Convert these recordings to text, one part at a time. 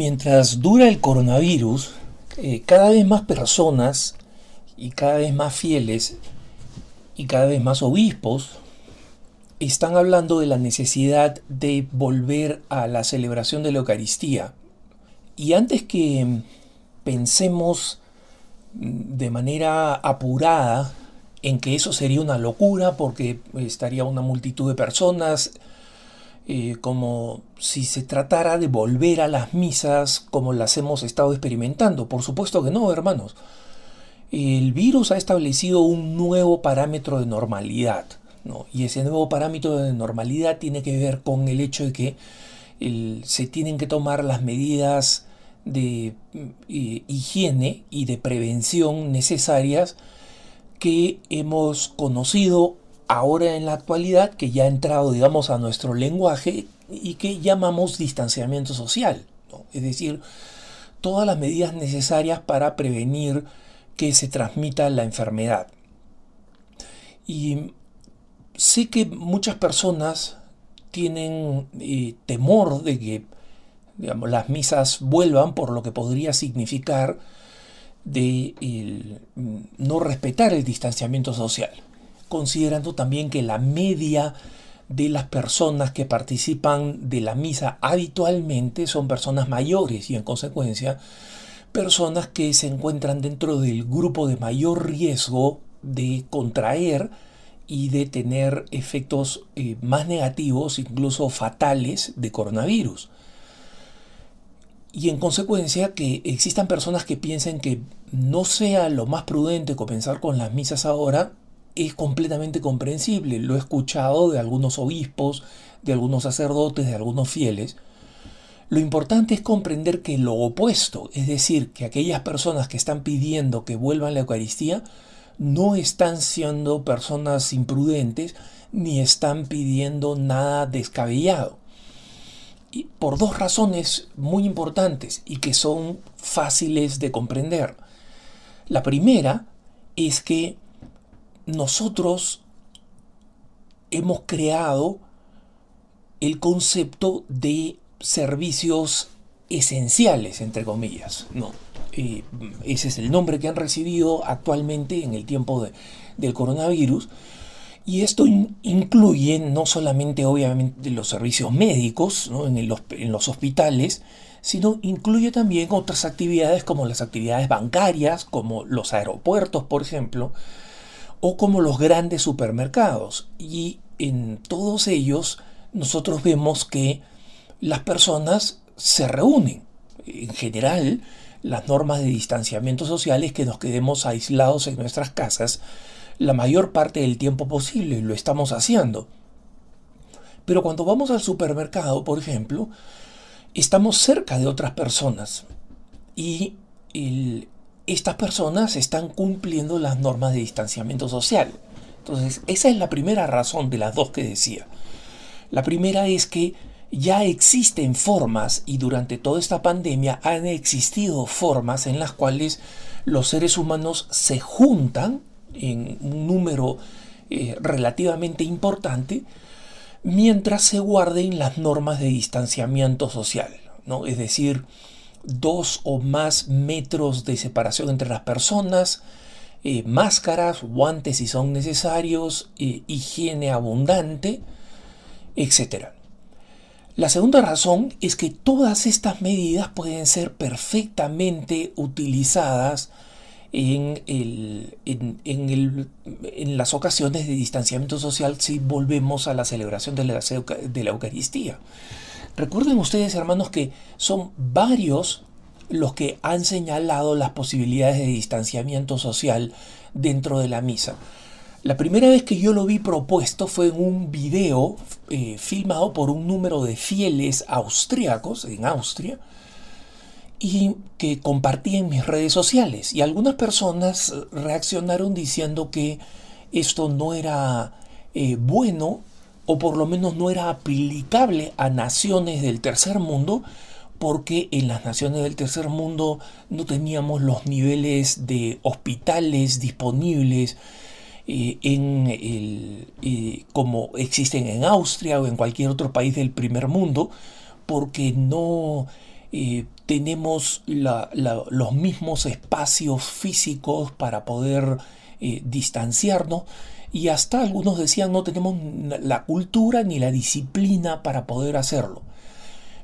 Mientras dura el coronavirus, eh, cada vez más personas y cada vez más fieles y cada vez más obispos están hablando de la necesidad de volver a la celebración de la Eucaristía. Y antes que mm, pensemos mm, de manera apurada en que eso sería una locura porque estaría una multitud de personas eh, como si se tratara de volver a las misas como las hemos estado experimentando. Por supuesto que no, hermanos. El virus ha establecido un nuevo parámetro de normalidad, y ese nuevo parámetro de normalidad tiene que ver con el hecho de que se tienen que tomar las medidas de mm, eh, higiene y de prevención necesarias que hemos conocido ahora en la actualidad que ya ha entrado, digamos, a nuestro lenguaje y que llamamos distanciamiento social. Es decir, todas las medidas necesarias para prevenir que se transmita la enfermedad. Y sé que muchas personas tienen eh, temor de que las misas vuelvan por lo que podría significar de mm, no respetar el distanciamiento social considerando también que la media de las personas que participan de la misa habitualmente son personas mayores y en consecuencia personas que se encuentran dentro del grupo de mayor riesgo de contraer y de tener efectos eh, más negativos, incluso fatales, de coronavirus. Y en consecuencia que existan personas que piensen que no sea lo más prudente comenzar con las misas ahora, es completamente comprensible. Lo he escuchado de algunos obispos, de algunos sacerdotes, de algunos fieles. Lo importante es comprender que lo opuesto, es decir, que aquellas personas que están pidiendo que vuelvan la Eucaristía, no están siendo personas imprudentes ni están pidiendo nada descabellado. Y por dos razones muy importantes y que son fáciles de comprender. La primera es que nosotros hemos creado el concepto de servicios esenciales, entre comillas. No, eh, ese es el nombre que han recibido actualmente en el tiempo del coronavirus. Y esto incluye no solamente obviamente los servicios médicos en, en los hospitales, sino incluye también otras actividades como las actividades bancarias, como los aeropuertos, por ejemplo, o como los grandes supermercados. Y en todos ellos nosotros vemos que las personas se reúnen. En general, las normas de distanciamiento social es que nos quedemos aislados en nuestras casas la mayor parte del tiempo posible, y lo estamos haciendo. Pero cuando vamos al supermercado, por ejemplo, estamos cerca de otras personas y el, estas personas están cumpliendo las normas de distanciamiento social. Entonces, esa es la primera razón de las dos que decía. La primera es que ya existen formas y durante toda esta pandemia han existido formas en las cuales los seres humanos se juntan en un número eh, relativamente importante mientras se guarden las normas de distanciamiento social. ¿no? Es decir, dos o más metros de separación entre las personas, eh, máscaras, guantes si son necesarios, eh, higiene abundante, etc. La segunda razón es que todas estas medidas pueden ser perfectamente utilizadas en, las ocasiones de distanciamiento social si volvemos a la celebración de la Eucaristía. Recuerden ustedes, hermanos, que son varios los que han señalado las posibilidades de distanciamiento social dentro de la misa. La primera vez que yo lo vi propuesto fue en un video eh, filmado por un número de fieles austriacos en Austria y que compartí en mis redes sociales. Y algunas personas reaccionaron diciendo que esto no era eh, bueno o por lo menos no era aplicable a naciones del tercer mundo, porque en las naciones del tercer mundo no teníamos los niveles de hospitales disponibles eh, en eh, como existen en Austria o en cualquier otro país del primer mundo, porque no eh, tenemos los mismos espacios físicos para poder distanciarnos y hasta algunos decían no tenemos la cultura ni la disciplina para poder hacerlo.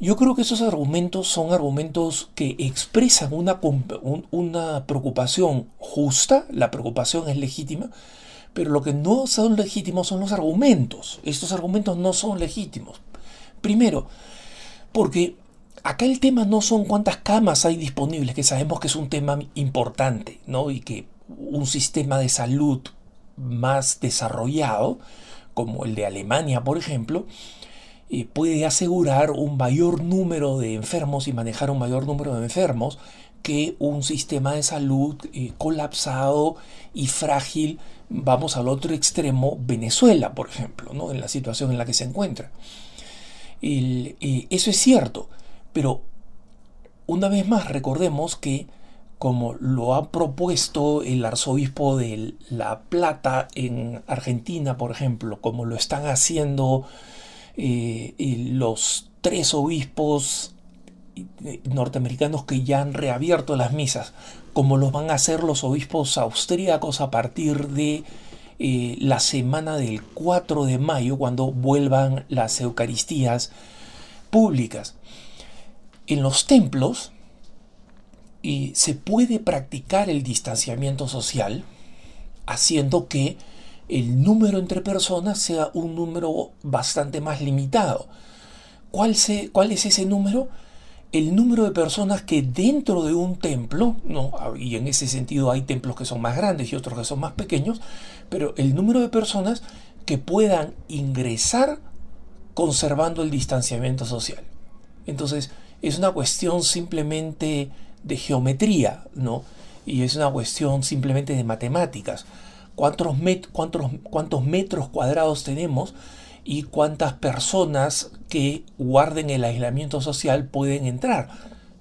Yo creo que esos argumentos son argumentos que expresan una, una preocupación justa, la preocupación es legítima, pero lo que no son legítimos son los argumentos. Estos argumentos no son legítimos. Primero, porque acá el tema no son cuántas camas hay disponibles, que sabemos que es un tema importante, ¿no? Y que un sistema de salud más desarrollado, como el de Alemania, por ejemplo, eh, puede asegurar un mayor número de enfermos y manejar un mayor número de enfermos que un sistema de salud eh, colapsado y frágil, vamos al otro extremo, Venezuela, por ejemplo, ¿no? en la situación en la que se encuentra. Eh, eso es cierto, pero una vez más recordemos que como lo ha propuesto el arzobispo de La Plata en Argentina, por ejemplo, como lo están haciendo eh, los tres obispos eh, norteamericanos que ya han reabierto las misas, como los van a hacer los obispos austríacos a partir de eh, la semana del 4 de mayo, cuando vuelvan las Eucaristías públicas. En los templos, y se puede practicar el distanciamiento social haciendo que el número entre personas sea un número bastante más limitado. ¿Cuál, cuál es ese número? El número de personas que dentro de un templo, ¿no? Ah, y en ese sentido hay templos que son más grandes y otros que son más pequeños, pero el número de personas que puedan ingresar conservando el distanciamiento social. Entonces, es una cuestión simplemente de geometría, ¿no? Y es una cuestión simplemente de matemáticas. ¿Cuántos, cuántos, cuántos metros cuadrados tenemos y cuántas personas que guarden el aislamiento social pueden entrar?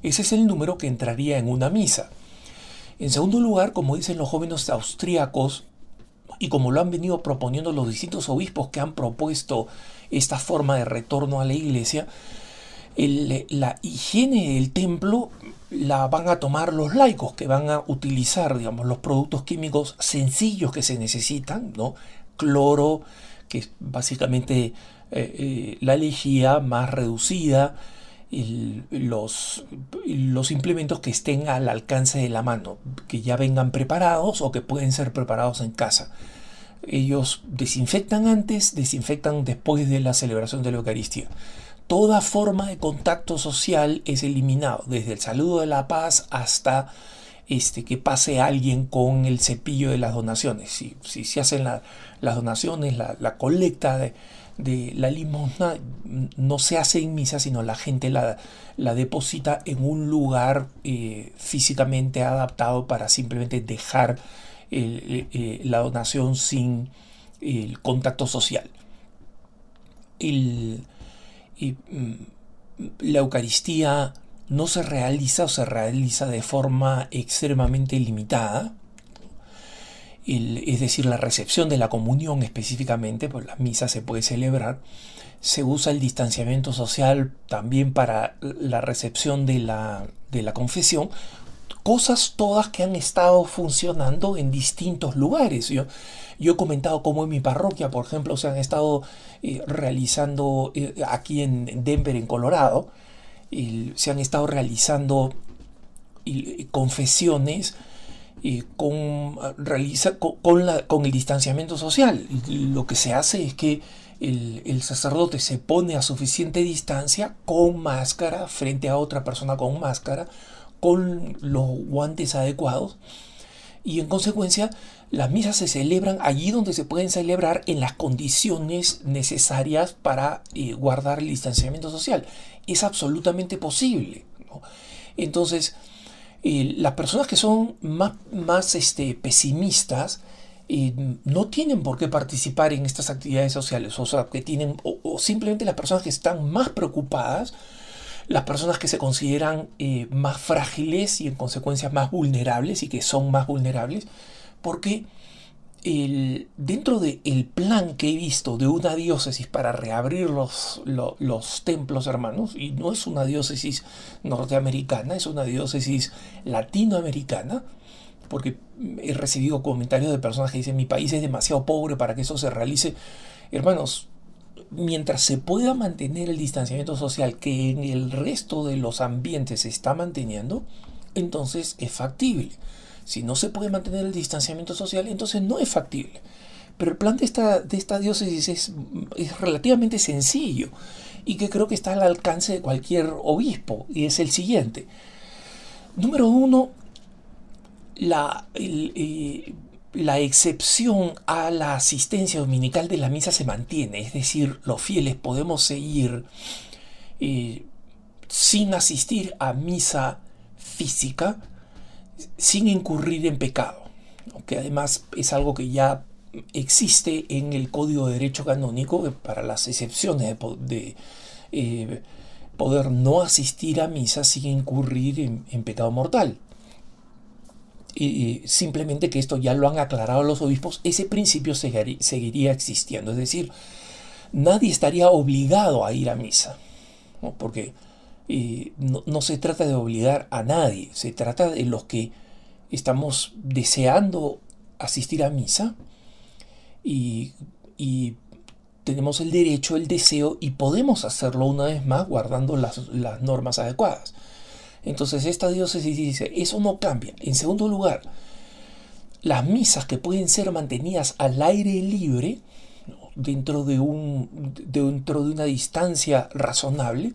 Ese es el número que entraría en una misa. En segundo lugar, como dicen los jóvenes austríacos, y como lo han venido proponiendo los distintos obispos que han propuesto esta forma de retorno a la iglesia, la higiene del templo la van a tomar los laicos, que van a utilizar, digamos, los productos químicos sencillos que se necesitan, ¿no? Cloro, que es básicamente eh, eh, la lejía más reducida, y los, los implementos que estén al alcance de la mano, que ya vengan preparados o que pueden ser preparados en casa. Ellos desinfectan antes, desinfectan después de la celebración de la Eucaristía toda forma de contacto social es eliminado, desde el saludo de la paz hasta este, que pase alguien con el cepillo de las donaciones. Si, si se hacen las donaciones, la, colecta de, la limosna mm, no se hace en misa, sino la gente la, la deposita en un lugar eh, físicamente adaptado para simplemente dejar eh, la donación sin el contacto social. El, Mm, la Eucaristía no se realiza o se realiza de forma extremadamente limitada. es decir, la recepción de la comunión específicamente, por pues la misa se puede celebrar. Se usa el distanciamiento social también para la recepción de la confesión, cosas todas que han estado funcionando en distintos lugares. Yo, yo he comentado cómo en mi parroquia, por ejemplo, se han estado eh, realizando eh, aquí en Denver, en Colorado, se han estado realizando confesiones con, el distanciamiento social. Lo que se hace es que el, sacerdote se pone a suficiente distancia con máscara frente a otra persona con máscara con los guantes adecuados. Y en consecuencia, las misas se celebran allí donde se pueden celebrar en las condiciones necesarias para eh, guardar el distanciamiento social. Es absolutamente posible. Entonces, eh, las personas que son más, este, pesimistas eh, no tienen por qué participar en estas actividades sociales. o simplemente las personas que están más preocupadas las personas que se consideran eh, más frágiles y en consecuencia más vulnerables y que son más vulnerables, porque el, dentro del plan que he visto de una diócesis para reabrir los, los, templos hermanos, y no es una diócesis norteamericana, es una diócesis latinoamericana, porque he recibido comentarios de personas que dicen mi país es demasiado pobre para que eso se realice. Hermanos, mientras se pueda mantener el distanciamiento social que en el resto de los ambientes se está manteniendo, entonces es factible. Si no se puede mantener el distanciamiento social, entonces no es factible. Pero el plan de esta, de esta diócesis es, relativamente sencillo y que creo que está al alcance de cualquier obispo, y es el siguiente. Número uno, la, eh, la excepción a la asistencia dominical de la misa se mantiene, es decir, los fieles podemos seguir eh, sin asistir a misa física, sin incurrir en pecado, que además es algo que ya existe en el Código de Derecho Canónico para las excepciones de, eh, poder no asistir a misa sin incurrir en pecado mortal simplemente que esto ya lo han aclarado los obispos, ese principio seguiría existiendo. Es decir, nadie estaría obligado a ir a misa, porque eh, no, se trata de obligar a nadie, se trata de los que estamos deseando asistir a misa y, tenemos el derecho, el deseo y podemos hacerlo una vez más guardando las normas adecuadas. Entonces esta diócesis dice, eso no cambia. En segundo lugar, las misas que pueden ser mantenidas al aire libre, dentro de, un, dentro de una distancia razonable,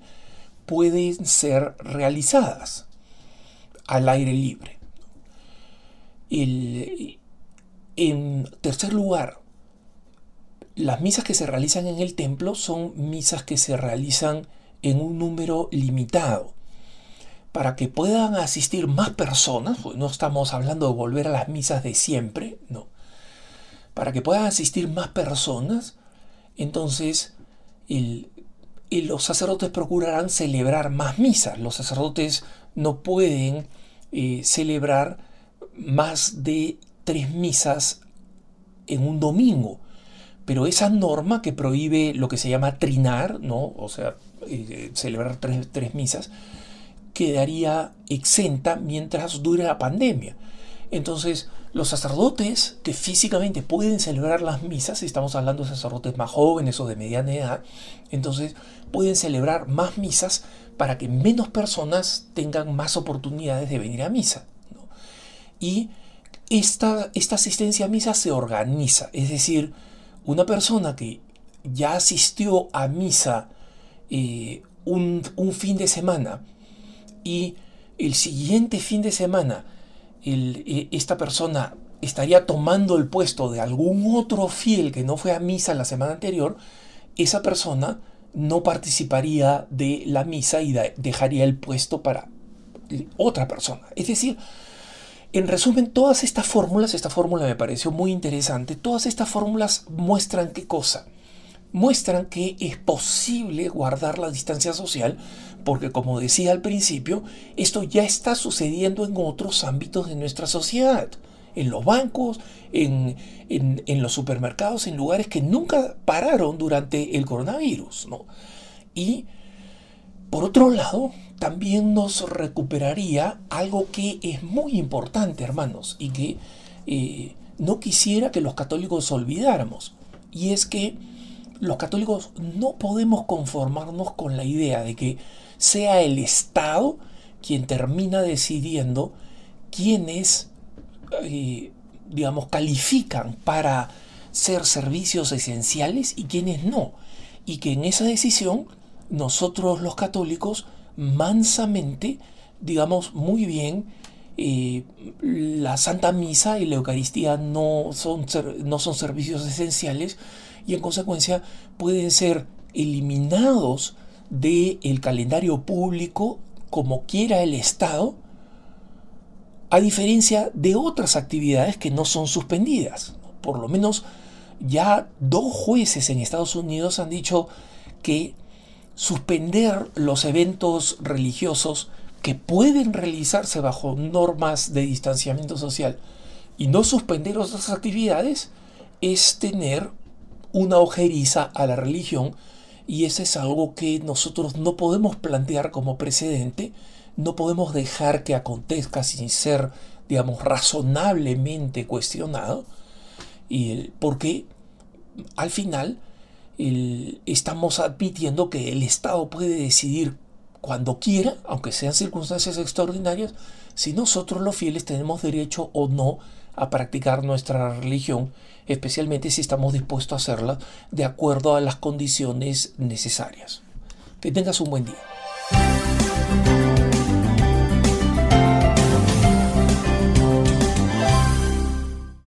pueden ser realizadas al aire libre. en tercer lugar, las misas que se realizan en el templo son misas que se realizan en un número limitado para que puedan asistir más personas, pues, no estamos hablando de volver a las misas de siempre, no, para que puedan asistir más personas, entonces los sacerdotes procurarán celebrar más misas. Los sacerdotes no pueden eh, celebrar más de tres misas en un domingo. Pero esa norma que prohíbe lo que se llama trinar, ¿no? o sea, eh, eh, celebrar tres misas, quedaría exenta mientras dure la pandemia. Entonces, los sacerdotes que físicamente pueden celebrar las misas, estamos hablando de sacerdotes más jóvenes o de mediana edad, entonces pueden celebrar más misas para que menos personas tengan más oportunidades de venir a misa. Y esta, esta asistencia a misa se organiza, es decir, una persona que ya asistió a misa eh, un, un fin de semana, y el siguiente fin de semana eh, esta persona estaría tomando el puesto de algún otro fiel que no fue a misa la semana anterior, esa persona no participaría de la misa y dejaría el puesto para otra persona. Es decir, en resumen, todas estas fórmulas, esta fórmula me pareció muy interesante, todas estas fórmulas muestran qué cosa. Muestran que es posible guardar la distancia social porque como decía al principio, esto ya está sucediendo en otros ámbitos de nuestra sociedad, en los bancos, en, los supermercados, en lugares que nunca pararon durante el coronavirus. ¿no? Y por otro lado, también nos recuperaría algo que es muy importante, hermanos, y que eh, no quisiera que los católicos olvidáramos, y es que los católicos no podemos conformarnos con la idea de que sea el Estado quien termina decidiendo quiénes, eh, digamos, califican para ser servicios esenciales y quiénes no. Y que en esa decisión nosotros los católicos mansamente, digamos, muy bien, eh, la Santa Misa y la Eucaristía no son, no son servicios esenciales y en consecuencia pueden ser eliminados del el calendario público como quiera el Estado, a diferencia de otras actividades que no son suspendidas. Por lo menos ya dos jueces en Estados Unidos han dicho que suspender los eventos religiosos que pueden realizarse bajo normas de distanciamiento social y no suspender otras actividades es tener una ojeriza a la religión y eso es algo que nosotros no podemos plantear como precedente, no podemos dejar que acontezca sin ser, digamos, razonablemente cuestionado, y porque al final estamos admitiendo que el Estado puede decidir cuando quiera, aunque sean circunstancias extraordinarias, si nosotros los fieles tenemos derecho o no a practicar nuestra religión, especialmente si estamos dispuestos a hacerla de acuerdo a las condiciones necesarias. Que tengas un buen día.